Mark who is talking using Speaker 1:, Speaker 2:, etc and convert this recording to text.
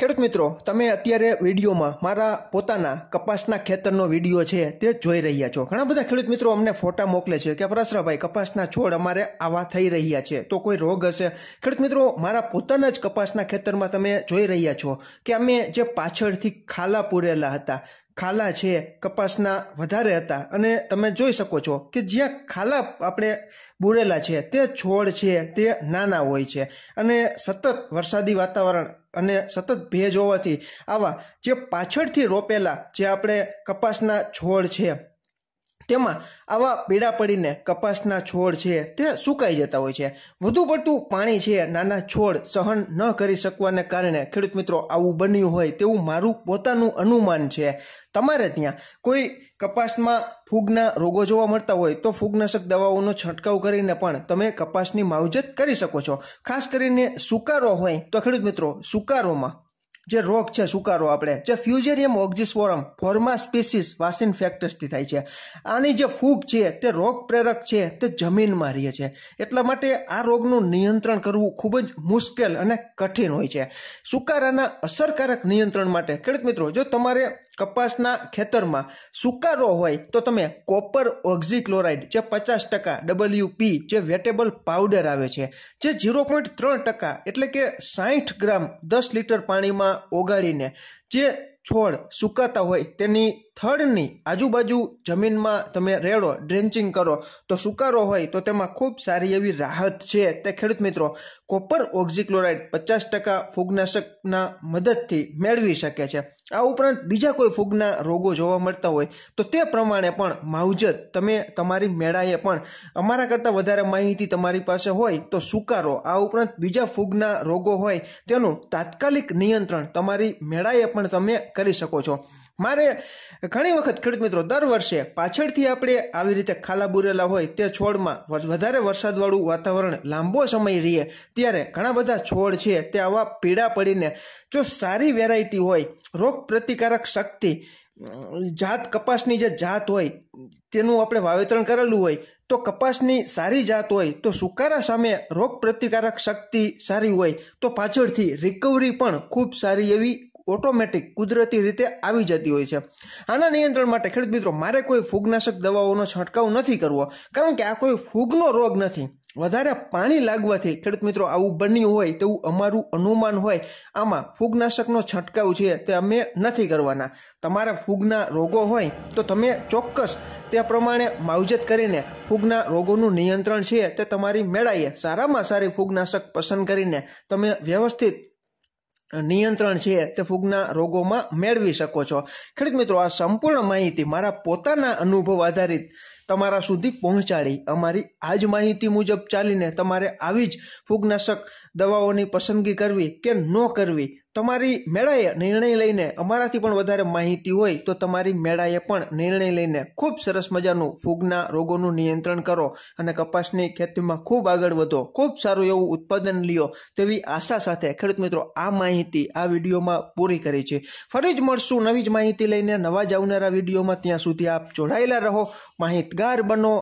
Speaker 1: ખેડૂત મિત્રો તમે અત્યારે વિડીયોમાં મારા પોતાના કપાસના ખેતરનો વિડીયો છે તે જોઈ રહ્યા છો ઘણા બધા ખેડૂત મિત્રો અમને ફોટા મોકલે છે કે પરાશરાભાઈ કપાસના છોડ અમારે આવા થઈ રહ્યા છે તો કોઈ રોગ હશે ખેડૂત મિત્રો મારા પોતાના જ કપાસના ખેતરમાં તમે જોઈ રહ્યા છો કે અમે જે પાછળથી ખાલા પૂરેલા હતા ખાલા છે કપાસના વધારે હતા અને તમે જોઈ શકો છો કે જ્યાં ખાલા આપણે બુણેલા છે તે છોડ છે તે નાના હોય છે અને સતત વરસાદી વાતાવરણ અને સતત ભેજ હોવાથી આવા જે પાછળથી રોપેલા જે આપણે કપાસના છોડ છે તેમાં આવા પીડા પડીને કપાસના છોડ છે તે સુકાઈ જતા હોય છે વધુ પડતું પાણી છે નાના છોડ સહન ન કરી શકવાને કારણે ખેડૂત મિત્રો આવું બન્યું હોય તેવું મારું પોતાનું અનુમાન છે તમારે ત્યાં કોઈ કપાસમાં ફૂગના રોગો જોવા મળતા હોય તો ફૂગનાશક દવાઓનો છંટકાવ કરીને પણ તમે કપાસની માવજત કરી શકો છો ખાસ કરીને સુકારો હોય તો ખેડૂત મિત્રો સુકારોમાં જે રોગ છે સુકારો આપણે જે ફ્યુઝેરિયમ ઓક્ઝિસ્વોરમ ફોર્મા સ્પીસીસ વાસિન ફેક્ટર્સથી થાય છે આની જે ફૂગ છે તે રોગ પ્રેરક છે તે જમીનમાં રહે છે એટલા માટે આ રોગનું નિયંત્રણ કરવું ખૂબ જ મુશ્કેલ અને કઠિન હોય છે સુકારાના અસરકારક નિયંત્રણ માટે ખેડૂત મિત્રો જો તમારે કપાસના ખેતરમાં સુકારો હોય તો તમે કોપર ઓક્ઝીક્લોરાઇડ જે પચાસ ટકા ડબલ્યુપી જે વેટેબલ પાવડર આવે છે જે ઝીરો પોઈન્ટ ત્રણ ટકા એટલે કે સાઠ ગ્રામ દસ લીટર પાણીમાં ઓગાળીને જે છોડ સુકાતા હોય તેની થડની આજુબાજુ જમીનમાં તમે રેડો ડ્રેન્ચિંગ કરો તો સુકારો હોય તો તેમાં ખૂબ સારી એવી રાહત છે તે ખેડૂત મિત્રો કોપર ઓક્ઝીક્લોરાઇડ પચાસ ટકા ફૂગનાશકના મદદથી મેળવી શકે છે આ ઉપરાંત બીજા કોઈ ફૂગના રોગો જોવા મળતા હોય તો તે પ્રમાણે પણ માવજત તમે તમારી મેળાએ પણ અમારા કરતાં વધારે માહિતી તમારી પાસે હોય તો સુકારો આ ઉપરાંત બીજા ફૂગના રોગો હોય તેનું તાત્કાલિક નિયંત્રણ તમારી મેળાએ પણ તમે કરી શકો છો મારે ઘણી વખત ખેડૂત મિત્રો દર વર્ષે પાછળથી આપણે આવી રીતે ખાલા બુરેલા હોય તે છોડમાં વધારે વરસાદવાળું વાતાવરણ લાંબો સમય રહે ત્યારે ઘણા બધા છોડ છે તે આવા પીડા પડીને જો સારી વેરાયટી હોય રોગ પ્રતિકારક શક્તિ જાત કપાસની જે જાત હોય તેનું આપણે વાવેતરણ કરેલું હોય તો કપાસની સારી જાત હોય તો સુકારા સામે રોગ પ્રતિકારક શક્તિ સારી હોય તો પાછળથી રિકવરી પણ ખૂબ સારી એવી ઓટોમેટિક કુદરતી રીતે આવી જતી હોય છે આના નિયંત્રણ માટે ખેડૂત મિત્રો મારે કોઈ ફૂગનાશક દવાઓનો છંટકાવ નથી કરવો કારણ કે આ કોઈ ફૂગનો રોગ નથી વધારે પાણી લાગવાથી ખેડૂત મિત્રો આવું બન્યું હોય તેવું અમારું અનુમાન હોય આમાં ફૂગનાશકનો છંટકાવ છે તે અમે નથી કરવાના તમારા ફૂગના રોગો હોય તો તમે ચોક્કસ તે પ્રમાણે માવજત કરીને ફૂગના રોગોનું નિયંત્રણ છે તે તમારી મેળાઈએ સારામાં સારી ફૂગનાશક પસંદ કરીને તમે વ્યવસ્થિત નિયંત્રણ છે તે ફૂગના રોગોમાં મેળવી શકો છો ખેડૂત મિત્રો આ સંપૂર્ણ માહિતી મારા પોતાના અનુભવ આધારિત તમારા સુધી પહોંચાડી અમારી આ જ માહિતી મુજબ ચાલીને તમારે આવી જ ફૂગનાશક દવાઓની પસંદગી કરવી કે ન કરવી તમારી મેળાએ નિર્ણય લઈને અમારાથી પણ વધારે માહિતી હોય તો તમારી મેળાએ પણ નિર્ણય લઈને ખૂબ સરસ મજાનું ફૂગના રોગોનું નિયંત્રણ કરો અને કપાસની ખેતીમાં ખૂબ આગળ વધો ખૂબ સારું એવું ઉત્પાદન લ્યો તેવી આશા સાથે ખેડૂત મિત્રો આ માહિતી આ વિડીયોમાં પૂરી કરી છે ફરી જ મળશું નવી જ માહિતી લઈને નવા જ આવનારા વિડીયોમાં ત્યાં સુધી આપ જોડાયેલા રહો માહિતગાર બનો